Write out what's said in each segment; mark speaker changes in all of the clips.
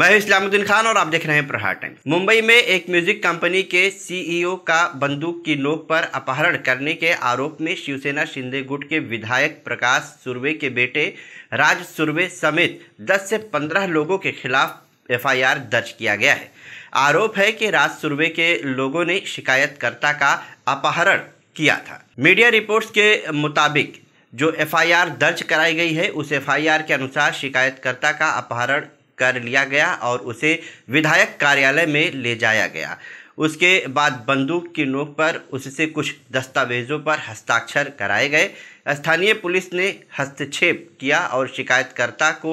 Speaker 1: मैं इस्लामुद्दीन खान और आप देख रहे हैं प्रहार टाइम मुंबई में एक म्यूजिक कंपनी के सीईओ e का बंदूक की नोक पर अपहरण करने के आरोप में शिवसेना शिंदे गुट के विधायक प्रकाश सुरवे के बेटे राज सुरवे समेत 10 से 15 लोगों के खिलाफ एफआईआर दर्ज किया गया है आरोप है कि राज सुरवे के लोगों ने शिकायतकर्ता का अपहरण किया था मीडिया रिपोर्ट्स के मुताबिक जो एफआईआर दर्ज कराई गई है उस एफआईआर के अनुसार शिकायतकर्ता का अपहरण कर लिया गया और उसे विधायक कार्यालय में ले जाया गया उसके बाद बंदूक की नोक पर उससे कुछ दस्तावेजों पर हस्ताक्षर कराए गए स्थानीय पुलिस ने हस्तक्षेप किया और शिकायतकर्ता को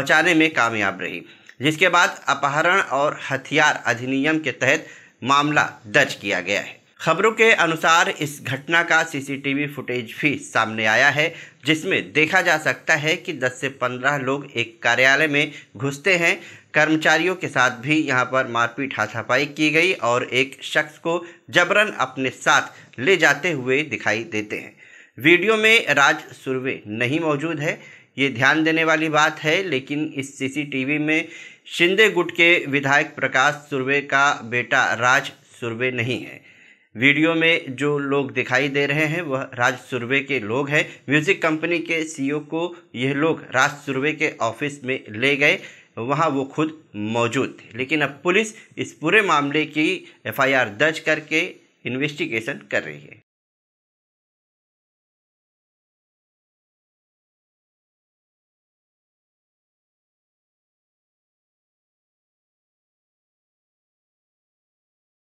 Speaker 1: बचाने में कामयाब रही जिसके बाद अपहरण और हथियार अधिनियम के तहत मामला दर्ज किया गया है खबरों के अनुसार इस घटना का सीसीटीवी फुटेज भी सामने आया है जिसमें देखा जा सकता है कि 10 से 15 लोग एक कार्यालय में घुसते हैं कर्मचारियों के साथ भी यहां पर मारपीट हाथापाई की गई और एक शख्स को जबरन अपने साथ ले जाते हुए दिखाई देते हैं वीडियो में राज सुरवे नहीं मौजूद है ये ध्यान देने वाली बात है लेकिन इस सीसीटीवी में शिंदे गुट के विधायक प्रकाश सुरवे का बेटा राज सुरवे नहीं है वीडियो में जो लोग दिखाई दे रहे हैं वह राज सुरवे के लोग हैं म्यूजिक कंपनी के सीईओ को यह लोग राज सुरवे के ऑफिस में ले गए वहाँ वो खुद मौजूद थे लेकिन अब पुलिस इस पूरे मामले की एफआईआर दर्ज करके इन्वेस्टिगेशन कर रही है